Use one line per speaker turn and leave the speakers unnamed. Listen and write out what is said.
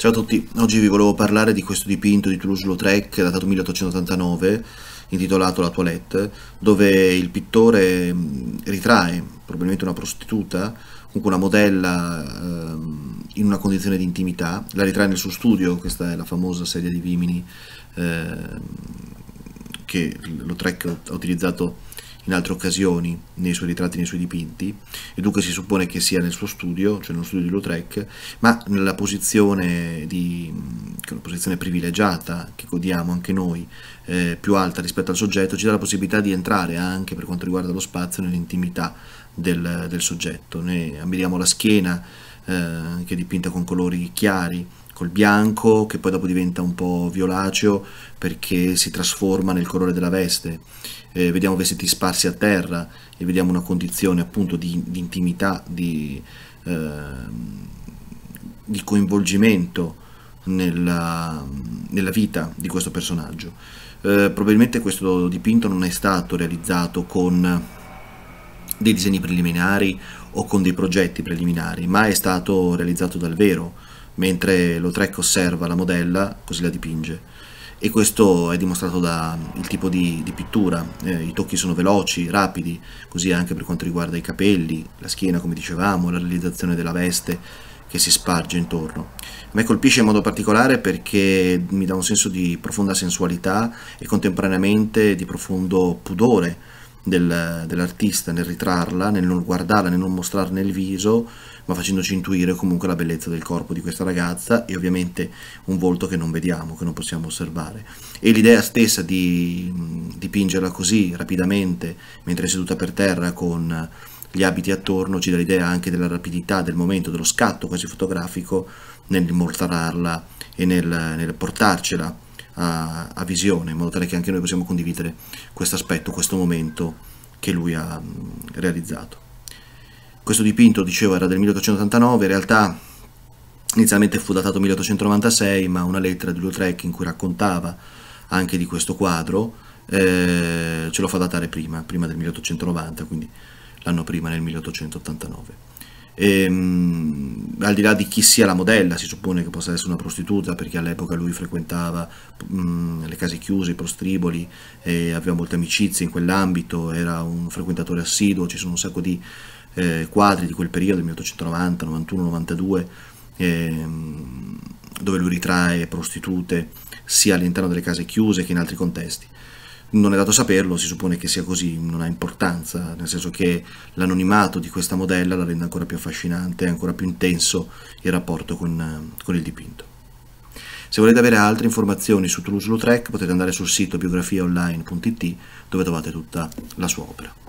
Ciao a tutti, oggi vi volevo parlare di questo dipinto di Toulouse-Lautrec datato 1889 intitolato La toilette dove il pittore mm, ritrae probabilmente una prostituta comunque una modella ehm, in una condizione di intimità la ritrae nel suo studio, questa è la famosa sedia di Vimini ehm, che Lautrec ha utilizzato in altre occasioni nei suoi ritratti, nei suoi dipinti, e dunque si suppone che sia nel suo studio, cioè nello studio di Lautrec, ma nella posizione, di, una posizione privilegiata che godiamo anche noi, eh, più alta rispetto al soggetto, ci dà la possibilità di entrare anche per quanto riguarda lo spazio nell'intimità del, del, soggetto. Noi ammiriamo la schiena eh, che è dipinta con colori chiari, col bianco che poi dopo diventa un po' violaceo perché si trasforma nel colore della veste, eh, vediamo vestiti sparsi a terra e vediamo una condizione appunto di, di intimità, di, eh, di coinvolgimento nella, nella, vita di questo personaggio. Eh, probabilmente questo dipinto non è stato realizzato con dei disegni preliminari o con dei progetti preliminari, ma è stato realizzato dal vero mentre Lautrec osserva la modella così la dipinge. E questo è dimostrato dal mm, tipo di, di pittura, eh, i tocchi sono veloci, rapidi, così anche per quanto riguarda i capelli, la schiena come dicevamo, la realizzazione della veste che si sparge intorno. A me colpisce in modo particolare perché mi dà un senso di profonda sensualità e contemporaneamente di profondo pudore, del, dell'artista nel ritrarla, nel non guardarla, nel non mostrarne il viso, ma facendoci intuire comunque la bellezza del corpo di questa ragazza e ovviamente un volto che non vediamo, che non possiamo osservare. E l'idea stessa di dipingerla così rapidamente, mentre è seduta per terra con gli abiti attorno, ci dà l'idea anche della rapidità del momento, dello scatto quasi fotografico nel mostrarla e nel, nel portarcela a, a visione, in modo tale che anche noi possiamo condividere questo aspetto, questo momento che lui ha realizzato. Questo dipinto, dicevo, era del 1889, in realtà inizialmente fu datato 1896, ma una lettera di Lautrec in cui raccontava anche di questo quadro eh, ce lo fa datare prima, prima del 1890, quindi l'anno prima nel 1889. Ehm, al di là di chi sia la modella, si suppone che possa essere una prostituta perché all'epoca lui frequentava mh, le case chiuse, i prostriboli, aveva molte amicizie in quell'ambito, era un frequentatore assiduo, ci sono un sacco di eh, quadri di quel periodo, 1890, 91, 92, ehm, dove lui ritrae prostitute sia all'interno delle case chiuse che in altri contesti non è dato saperlo, si suppone che sia così, non ha importanza, nel senso che l'anonimato di questa modella la rende ancora più affascinante, ancora più intenso il rapporto con, eh, con il dipinto. Se volete avere altre informazioni su Toulouse-Lautrec potete andare sul sito biografiaonline.it dove trovate tutta la sua opera.